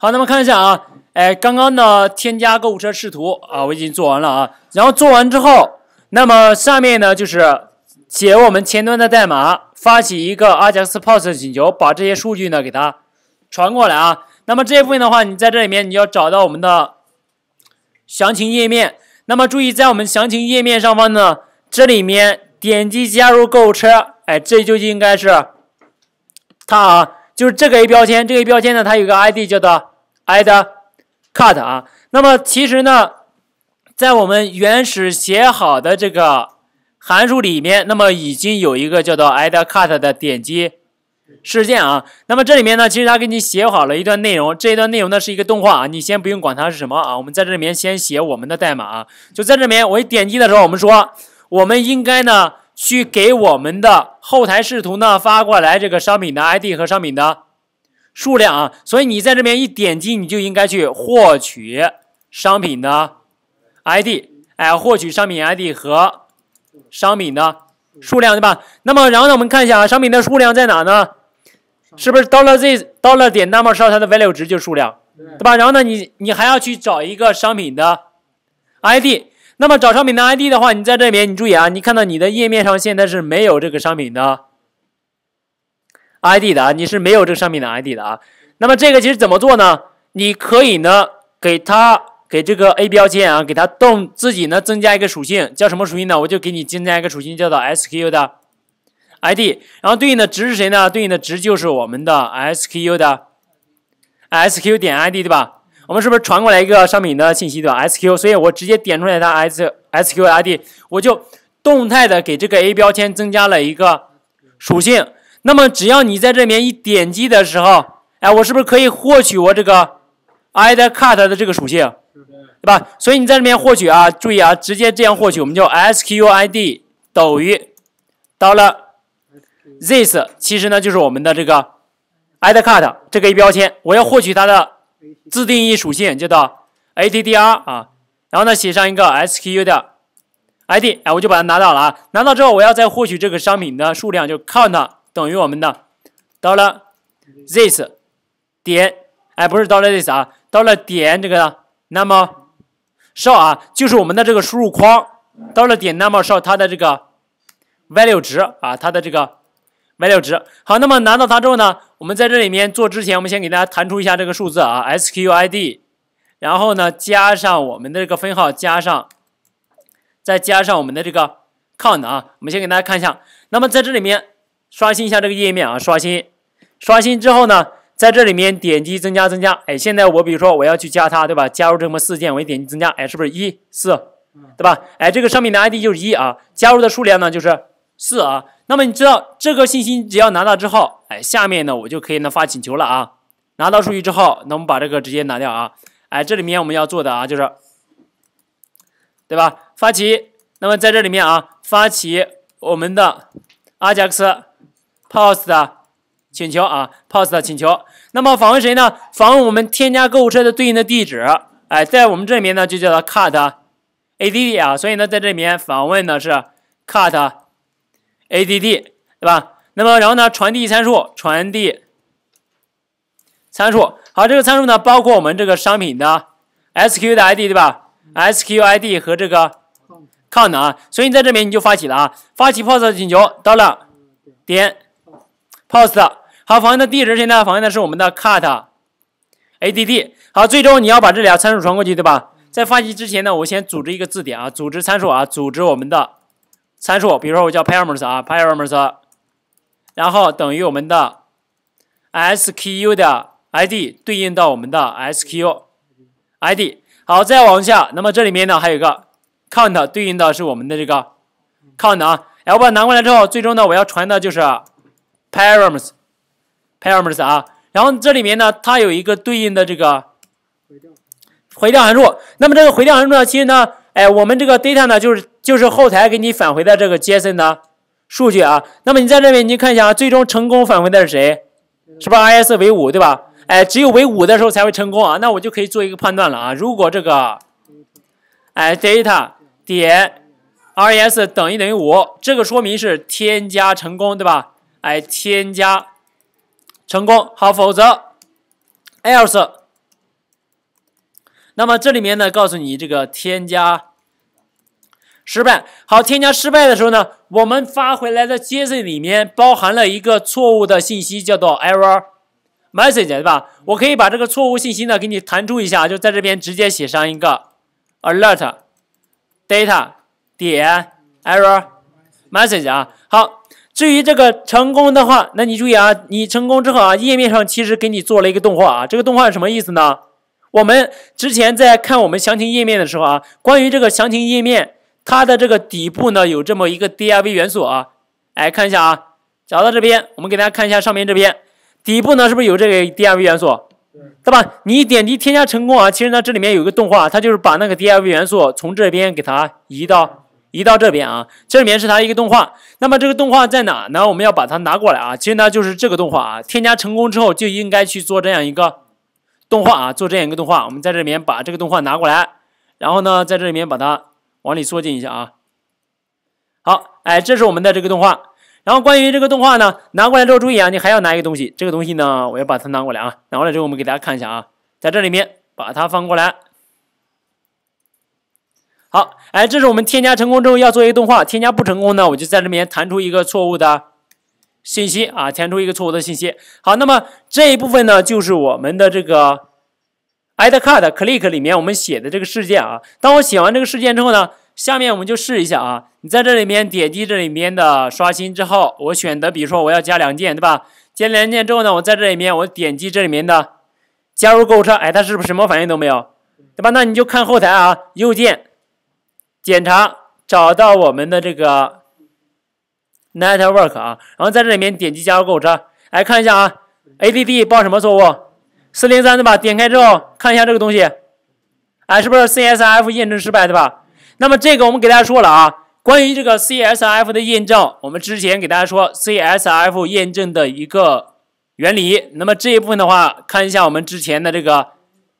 好，那么看一下啊，哎，刚刚呢添加购物车视图啊，我已经做完了啊。然后做完之后，那么下面呢就是写我们前端的代码，发起一个 Ajax Post 请求，把这些数据呢给它传过来啊。那么这部分的话，你在这里面你要找到我们的详情页面，那么注意在我们详情页面上方呢，这里面点击加入购物车，哎，这就应该是它啊。就是这个 a 标签，这个 A 标签呢，它有个 id，叫做 id cut 啊。那么其实呢，在我们原始写好的这个函数里面，那么已经有一个叫做 id cut 的点击事件啊。那么这里面呢，其实它给你写好了一段内容，这一段内容呢是一个动画啊。你先不用管它是什么啊，我们在这里面先写我们的代码啊。就在这里面，我一点击的时候，我们说我们应该呢。去给我们的后台视图呢发过来这个商品的 ID 和商品的数量啊，所以你在这边一点击，你就应该去获取商品的 ID，哎，获取商品 ID 和商品的数量，对吧？那么然后呢，我们看一下啊，商品的数量在哪呢？是不是到了 l 到了点 number 之它的 value 值就是数量，对吧？然后呢，你你还要去找一个商品的 ID。那么找商品的 ID 的话，你在这边你注意啊，你看到你的页面上现在是没有这个商品的 ID 的啊，你是没有这个商品的 ID 的啊。那么这个其实怎么做呢？你可以呢给它给这个 A 标签啊，给它动自己呢增加一个属性，叫什么属性呢？我就给你增加一个属性，叫做 SKU 的 ID，然后对应的值是谁呢？对应的值就是我们的 SKU 的 SKU 点 ID，对吧？我们是不是传过来一个商品的信息对吧？SQ，所以我直接点出来它 SQID，s 我就动态的给这个 A 标签增加了一个属性。那么只要你在这边一点击的时候，哎，我是不是可以获取我这个 id card 的这个属性，对吧？所以你在这边获取啊，注意啊，直接这样获取，我们就 SQID 等于 dollar this，其实呢就是我们的这个 id card 这个 A 标签，我要获取它的。自定义属性就到 a t d r 啊，然后呢写上一个 s k u 的 i d，哎，我就把它拿到了啊。拿到之后，我要再获取这个商品的数量，就 count 等于我们的 dollar this 点哎，不是 dollar this 啊，dollar 点这个 number 上啊，就是我们的这个输入框 dollar 点 number 上它的这个 value 值啊，它的这个。卖料值好，那么拿到它之后呢，我们在这里面做之前，我们先给大家弹出一下这个数字啊 s q u ID，然后呢加上我们的这个分号，加上，再加上我们的这个 count 啊，我们先给大家看一下。那么在这里面刷新一下这个页面啊，刷新，刷新之后呢，在这里面点击增加，增加，哎，现在我比如说我要去加它，对吧？加入这么四件，我点击增加，哎，是不是一四，对吧？哎，这个上面的 ID 就是一啊，加入的数量呢就是四啊。那么你知道这个信息只要拿到之后，哎，下面呢我就可以呢发请求了啊。拿到数据之后，那我们把这个直接拿掉啊。哎，这里面我们要做的啊，就是，对吧？发起，那么在这里面啊，发起我们的 Ajax Post 的请求啊，Post 的请求。那么访问谁呢？访问我们添加购物车的对应的地址。哎，在我们这里面呢，就叫做 Cart Add 啊。所以呢，在这里面访问的是 Cart。add 对吧？那么然后呢？传递参数，传递参数。好，这个参数呢，包括我们这个商品的 SKU 的 ID 对吧？SKU ID 和这个 c o u n t 啊。所以你在这边你就发起了啊，发起 POST 请求到了点 POST。好，访问的地址现在访问的是我们的 c u t add。好，最终你要把这俩参数传过去对吧？在发起之前呢，我先组织一个字典啊，组织参数啊，组织我们的。参数，比如说我叫 parameters 啊，parameters，然后等于我们的 SKU 的 ID 对应到我们的 SKU ID。好，再往下，那么这里面呢还有个 count 对应的是我们的这个 count 啊。L 把它拿过来之后，最终呢我要传的就是 parameters，parameters 啊。然后这里面呢它有一个对应的这个回调函数，那么这个回调函数呢其实呢，哎，我们这个 data 呢就是。就是后台给你返回的这个 JSON 的数据啊，那么你在这里你看一下啊，最终成功返回的是谁？是不是 RS 为五，对吧？哎，只有为五的时候才会成功啊，那我就可以做一个判断了啊。如果这个，哎，data 点 RS 等于等于五，这个说明是添加成功，对吧？哎，添加成功。好，否则 else，那么这里面呢，告诉你这个添加。失败，好，添加失败的时候呢，我们发回来的 JSON 里面包含了一个错误的信息，叫做 error message，对吧？我可以把这个错误信息呢给你弹出一下，就在这边直接写上一个 alert data 点 error message 啊。好，至于这个成功的话，那你注意啊，你成功之后啊，页面上其实给你做了一个动画啊。这个动画什么意思呢？我们之前在看我们详情页面的时候啊，关于这个详情页面。它的这个底部呢有这么一个 D i V 元素啊，来看一下啊，找到这边，我们给大家看一下上面这边底部呢是不是有这个 D i V 元素？对，吧？你点击添加成功啊，其实呢这里面有一个动画，它就是把那个 D i V 元素从这边给它移到移到这边啊。这里面是它一个动画，那么这个动画在哪呢？我们要把它拿过来啊。其实呢就是这个动画啊，添加成功之后就应该去做这样一个动画啊，做这样一个动画。我们在这里面把这个动画拿过来，然后呢在这里面把它。往里缩进一下啊，好，哎，这是我们的这个动画。然后关于这个动画呢，拿过来之后注意啊，你还要拿一个东西。这个东西呢，我要把它拿过来啊。拿过来之后，我们给大家看一下啊，在这里面把它放过来。好，哎，这是我们添加成功之后要做一个动画。添加不成功呢，我就在这边弹出一个错误的信息啊，弹出一个错误的信息。好，那么这一部分呢，就是我们的这个。add cart click 里面我们写的这个事件啊，当我写完这个事件之后呢，下面我们就试一下啊，你在这里面点击这里面的刷新之后，我选择比如说我要加两件，对吧？加两件之后呢，我在这里面我点击这里面的加入购物车，哎，它是不是什么反应都没有，对吧？那你就看后台啊，右键检查找到我们的这个 network 啊，然后在这里面点击加入购物车，来看一下啊，add 报什么错误？四零三对吧？点开之后看一下这个东西，哎，是不是 CSRF 验证失败对吧？那么这个我们给大家说了啊，关于这个 CSRF 的验证，我们之前给大家说 CSRF 验证的一个原理。那么这一部分的话，看一下我们之前的这个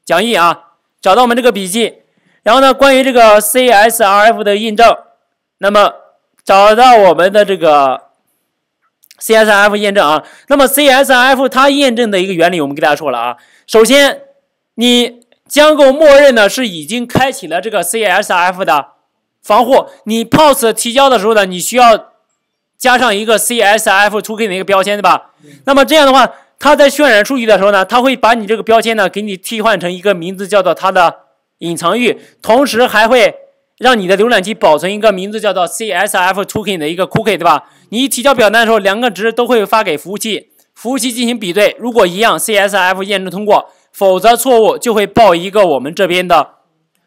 讲义啊，找到我们这个笔记，然后呢，关于这个 CSRF 的验证，那么找到我们的这个。c s f 验证啊，那么 c s f 它验证的一个原理，我们给大家说了啊。首先，你将够默认的是已经开启了这个 c s f 的防护。你 POS 提交的时候呢，你需要加上一个 c s f token 的一个标签，对吧？那么这样的话，它在渲染数据的时候呢，它会把你这个标签呢给你替换成一个名字叫做它的隐藏域，同时还会。让你的浏览器保存一个名字叫做 c s f Token 的一个 Cookie，对吧？你提交表单的时候，两个值都会发给服务器，服务器进行比对，如果一样，c s f 验证通过，否则错误就会报一个我们这边的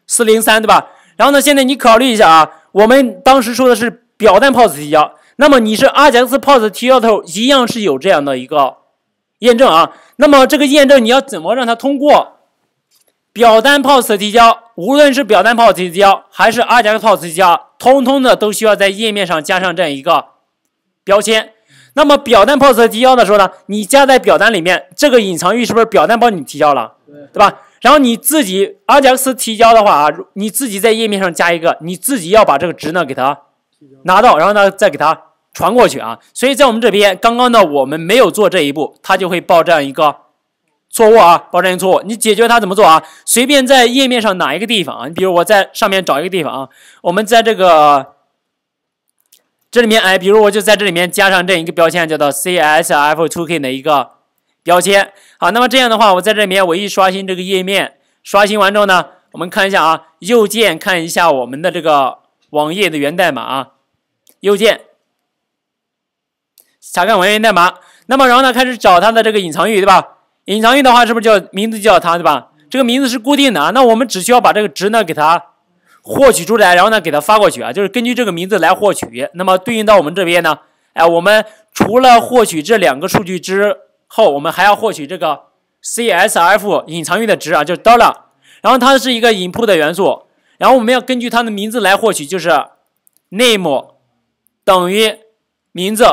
403，对吧？然后呢，现在你考虑一下啊，我们当时说的是表单 p o s 提交，那么你是 r j a x p o s 提交的时候一样是有这样的一个验证啊，那么这个验证你要怎么让它通过？表单 p o s 提交。无论是表单 POS 提交还是 Ajax POS 提交，通通的都需要在页面上加上这样一个标签。那么表单 POS 提交的时候呢，你加在表单里面，这个隐藏域是不是表单帮你提交了？对，对吧？然后你自己 Ajax 提交的话啊，你自己在页面上加一个，你自己要把这个值呢给它拿到，然后呢再给它传过去啊。所以在我们这边，刚刚呢我们没有做这一步，它就会报这样一个。错误啊，保证错误。你解决它怎么做啊？随便在页面上哪一个地方啊？你比如我在上面找一个地方啊，我们在这个这里面哎，比如我就在这里面加上这一个标签，叫做 CSF2K 的一个标签。好，那么这样的话，我在这里面我一刷新这个页面，刷新完之后呢，我们看一下啊，右键看一下我们的这个网页的源代码啊，右键查看网页代码。那么然后呢，开始找它的这个隐藏域，对吧？隐藏域的话，是不是叫名字叫它，对吧？这个名字是固定的啊。那我们只需要把这个值呢给它获取出来，然后呢给它发过去啊。就是根据这个名字来获取。那么对应到我们这边呢，哎，我们除了获取这两个数据之后，我们还要获取这个 c s f 隐藏域的值啊，就是 dollar。然后它是一个 u 铺的元素，然后我们要根据它的名字来获取，就是 name 等于名字，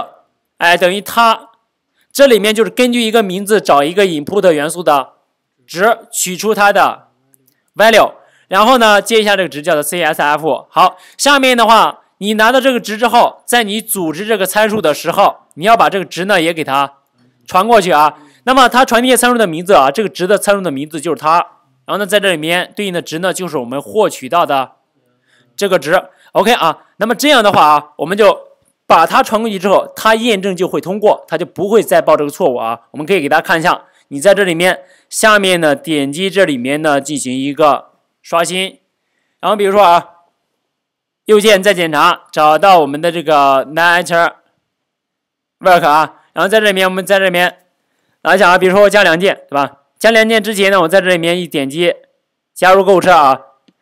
哎，等于它。这里面就是根据一个名字找一个 input 元素的值，取出它的 value，然后呢接一下这个值叫做 c s f 好，下面的话你拿到这个值之后，在你组织这个参数的时候，你要把这个值呢也给它传过去啊。那么它传递参数的名字啊，这个值的参数的名字就是它，然后呢在这里面对应的值呢就是我们获取到的这个值。OK 啊，那么这样的话啊，我们就。把它传过去之后，它验证就会通过，它就不会再报这个错误啊。我们可以给大家看一下，你在这里面下面呢，点击这里面呢进行一个刷新，然后比如说啊，右键再检查，找到我们的这个 Nature Work 啊，然后在这里面我们在这面，来一下啊，比如说我加两件，对吧？加两件之前呢，我在这里面一点击加入购物车啊，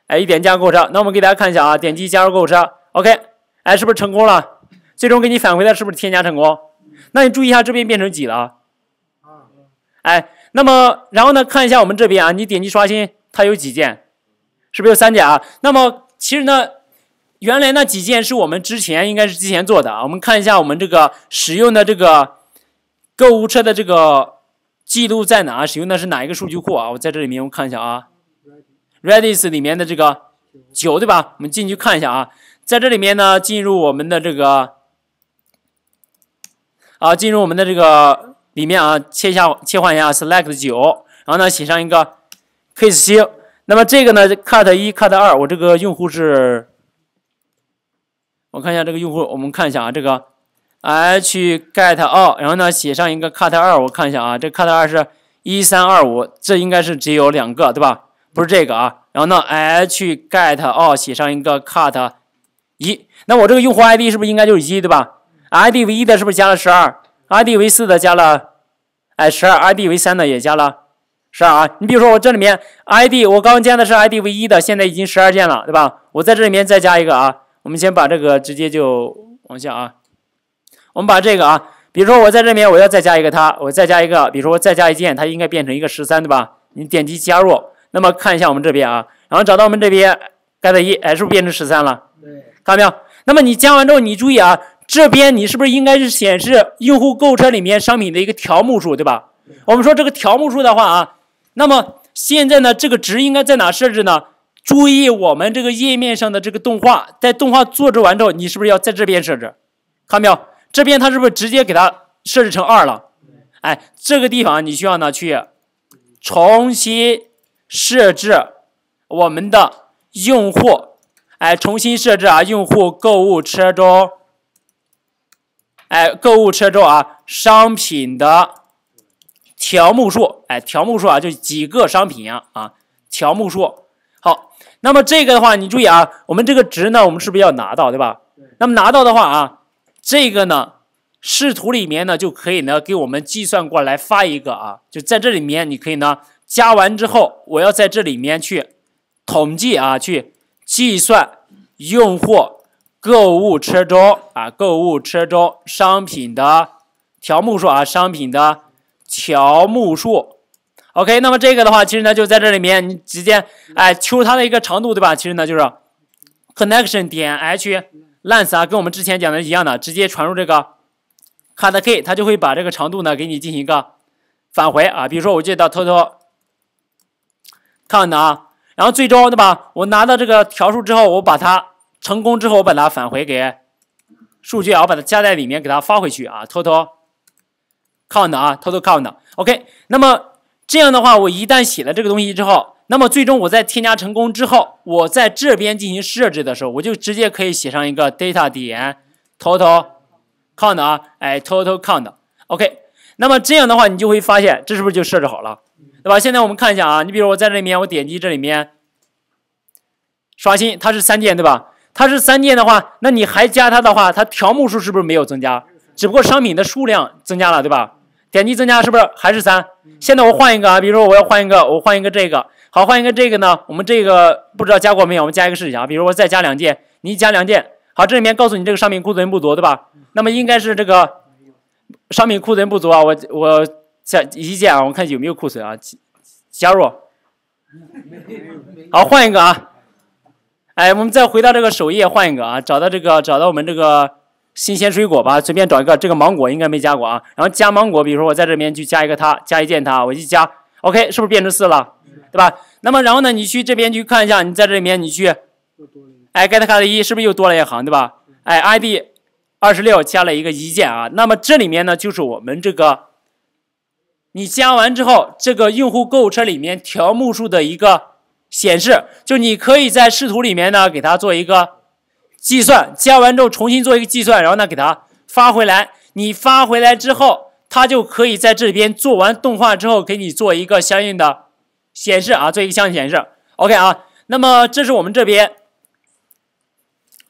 哎，一点加入购物车，那我们给大家看一下啊，点击加入购物车，OK，哎，是不是成功了？最终给你返回的是不是添加成功？那你注意一下这边变成几了？啊，哎，那么然后呢？看一下我们这边啊，你点击刷新，它有几件，是不是有三件啊？那么其实呢，原来那几件是我们之前应该是之前做的啊。我们看一下我们这个使用的这个购物车的这个记录在哪？使用的是哪一个数据库啊？我在这里面我看一下啊，Redis 里面的这个九对吧？我们进去看一下啊，在这里面呢，进入我们的这个。啊，进入我们的这个里面啊，切一下，切换一下，select 九，然后呢，写上一个 case 七。那么这个呢，cut 一，cut 二，我这个用户是，我看一下这个用户，我们看一下啊，这个 h get 二，然后呢，写上一个 cut 二，我看一下啊，这 cut 二是一三二五，这应该是只有两个对吧？不是这个啊，然后呢，h get 二写上一个 cut 一，那我这个用户 ID 是不是应该就是一对吧？ID 为一的，是不是加了十二？ID 为四的加了，哎，十二。ID 为三的也加了，十二啊。你比如说我这里面 ID 我刚加的是 ID 为一的，现在已经十二件了，对吧？我在这里面再加一个啊，我们先把这个直接就往下啊，我们把这个啊，比如说我在这边我要再加一个它，我再加一个，比如说我再加一件，它应该变成一个十三，对吧？你点击加入，那么看一下我们这边啊，然后找到我们这边 get 一，哎，是不是变成十三了？对，看到没有？那么你加完之后，你注意啊。这边你是不是应该是显示用户购物车里面商品的一个条目数，对吧？我们说这个条目数的话啊，那么现在呢，这个值应该在哪设置呢？注意我们这个页面上的这个动画，在动画做制完之后，你是不是要在这边设置？看到没有？这边它是不是直接给它设置成二了？哎，这个地方你需要呢去重新设置我们的用户，哎，重新设置啊，用户购物车中。哎，购物车中啊，商品的条目数，哎，条目数啊，就几个商品啊，啊，条目数。好，那么这个的话，你注意啊，我们这个值呢，我们是不是要拿到，对吧？那么拿到的话啊，这个呢，视图里面呢，就可以呢给我们计算过来发一个啊，就在这里面你可以呢加完之后，我要在这里面去统计啊，去计算用户。购物车中啊，购物车中商品的条目数啊，商品的条目数。OK，那么这个的话，其实呢就在这里面，你直接哎求它的一个长度，对吧？其实呢就是 connection 点 h l e n t s 啊，跟我们之前讲的一样的，直接传入这个 cut key，它就会把这个长度呢给你进行一个返回啊。比如说我这道偷偷看的啊，然后最终对吧，我拿到这个条数之后，我把它。成功之后，我把它返回给数据啊，我把它加在里面，给它发回去啊，total count 啊，total count，OK。那么这样的话，我一旦写了这个东西之后，那么最终我在添加成功之后，我在这边进行设置的时候，我就直接可以写上一个 data 点 total count 啊，哎，total count，OK。那么这样的话，你就会发现这是不是就设置好了，对吧？现在我们看一下啊，你比如我在这里面，我点击这里面刷新，它是三件，对吧？它是三件的话，那你还加它的话，它条目数是不是没有增加？只不过商品的数量增加了，对吧？点击增加是不是还是三？现在我换一个啊，比如说我要换一个，我换一个这个，好，换一个这个呢？我们这个不知道加过没有？我们加一个试一下啊。比如我再加两件，你加两件，好，这里面告诉你这个商品库存不足，对吧？那么应该是这个商品库存不足啊。我我加一件啊，我看有没有库存啊，加入。好，换一个啊。哎，我们再回到这个首页，换一个啊，找到这个，找到我们这个新鲜水果吧，随便找一个，这个芒果应该没加过啊。然后加芒果，比如说我在这边去加一个它，加一件它，我一加，OK，是不是变成四了？对吧？那么然后呢，你去这边去看一下，你在这里面你去，哎，get 卡了一，是不是又多了一行？对吧？哎，ID 二十六加了一个一键啊。那么这里面呢，就是我们这个，你加完之后，这个用户购物车里面条目数的一个。显示就你可以在视图里面呢，给它做一个计算，加完之后重新做一个计算，然后呢给它发回来。你发回来之后，它就可以在这边做完动画之后，给你做一个相应的显示啊，做一个相应显示。OK 啊，那么这是我们这边。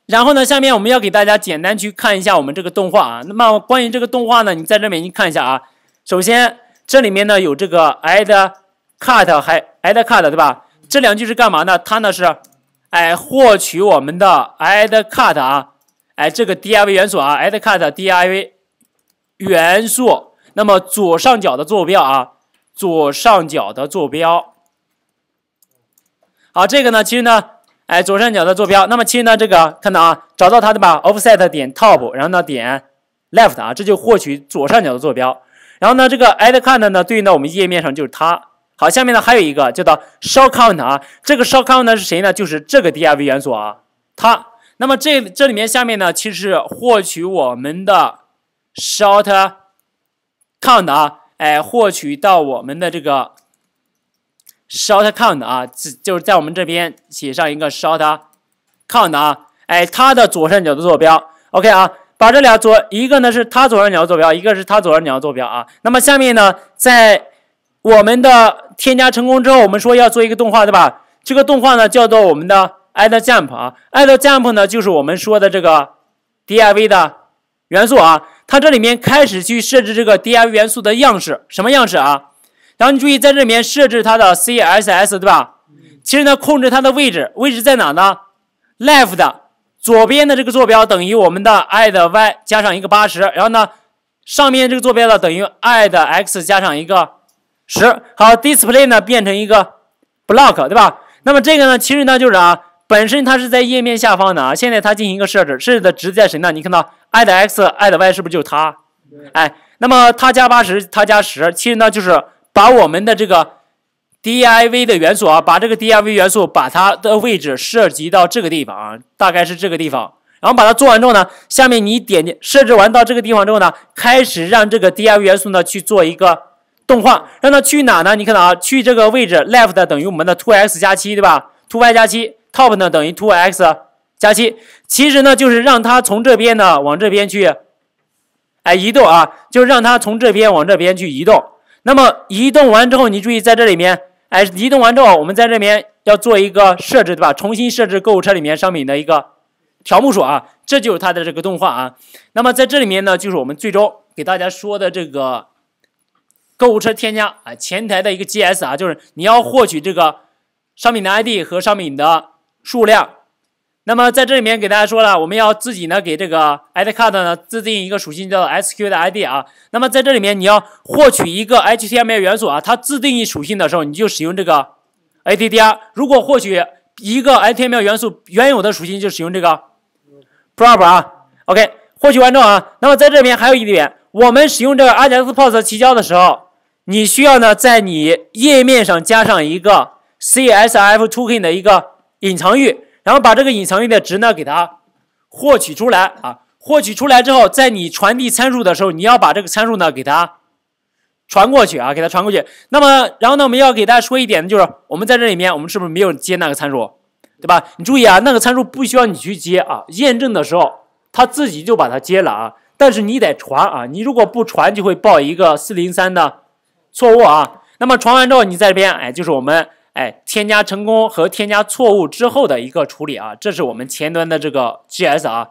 然后呢，下面我们要给大家简单去看一下我们这个动画啊。那么关于这个动画呢，你在这边你看一下啊。首先这里面呢有这个 Add Cut 还 Add Cut 对吧？这两句是干嘛呢？它呢是，哎，获取我们的 a d d c u t 啊，哎，这个 div 元素啊 a d d c u t d i v 元素。那么左上角的坐标啊，左上角的坐标。好，这个呢，其实呢，哎，左上角的坐标。那么其实呢，这个看到啊，找到它的吧，offset 点 top，然后呢点 left 啊，这就获取左上角的坐标。然后呢，这个 a d d c u t 呢，对应到我们页面上就是它。好，下面呢还有一个叫做 short count 啊，这个 short count 是谁呢？就是这个 D i V 元素啊，它。那么这这里面下面呢，其实是获取我们的 short count 啊，哎，获取到我们的这个 short count 啊，就是在我们这边写上一个 short count 啊，哎，它的左上角的坐标。OK 啊，把这俩左一个呢是它左上角坐标，一个是它左上角坐标啊。那么下面呢，在我们的添加成功之后，我们说要做一个动画，对吧？这个动画呢叫做我们的 add jump 啊，add jump 呢就是我们说的这个 div 的元素啊。它这里面开始去设置这个 div 元素的样式，什么样式啊？然后你注意在这里面设置它的 css，对吧？其实呢控制它的位置，位置在哪呢？left 左边的这个坐标等于我们的 id y 加上一个八十，然后呢上面这个坐标呢等于 id x 加上一个。十好，display 呢变成一个 block，对吧？那么这个呢，其实呢就是啊，本身它是在页面下方的啊。现在它进行一个设置，设置的值在谁呢？你看到 add x add y 是不是就是它？哎，那么它加八十，它加十，其实呢就是把我们的这个 div 的元素啊，把这个 div 元素把它的位置涉及到这个地方啊，大概是这个地方。然后把它做完之后呢，下面你点击设置完到这个地方之后呢，开始让这个 div 元素呢去做一个。动画让它去哪呢？你看到啊，去这个位置，left 等于我们的 two x 加七，对吧？two y 加七，top 呢等于 two x 加七。其实呢，就是让它从这边呢往这边去，哎，移动啊，就是让它从这边往这边去移动。那么移动完之后，你注意在这里面，哎，移动完之后，我们在这边要做一个设置，对吧？重新设置购物车里面商品的一个条目数啊，这就是它的这个动画啊。那么在这里面呢，就是我们最终给大家说的这个。购物车添加啊，前台的一个 G S 啊，就是你要获取这个商品的 I D 和商品的数量。那么在这里面给大家说了，我们要自己呢给这个 i d Card 呢自定一个属性叫做 S Q 的 I D 啊。那么在这里面你要获取一个 H T M L 元素啊，它自定义属性的时候你就使用这个 A T d R，如果获取一个 H T M L 元素原有的属性就使用这个 P R O P 啊。O K，获取完之后啊，那么在这边还有一点，我们使用这个 R J S P O S 提交的时候。你需要呢，在你页面上加上一个 c s f token 的一个隐藏域，然后把这个隐藏域的值呢给它获取出来啊，获取出来之后，在你传递参数的时候，你要把这个参数呢给它传过去啊，给它传过去。那么，然后呢，我们要给大家说一点，就是我们在这里面，我们是不是没有接那个参数，对吧？你注意啊，那个参数不需要你去接啊，验证的时候它自己就把它接了啊，但是你得传啊，你如果不传就会报一个403的。错误啊，那么传完之后你在这边，哎，就是我们哎添加成功和添加错误之后的一个处理啊，这是我们前端的这个 g s 啊。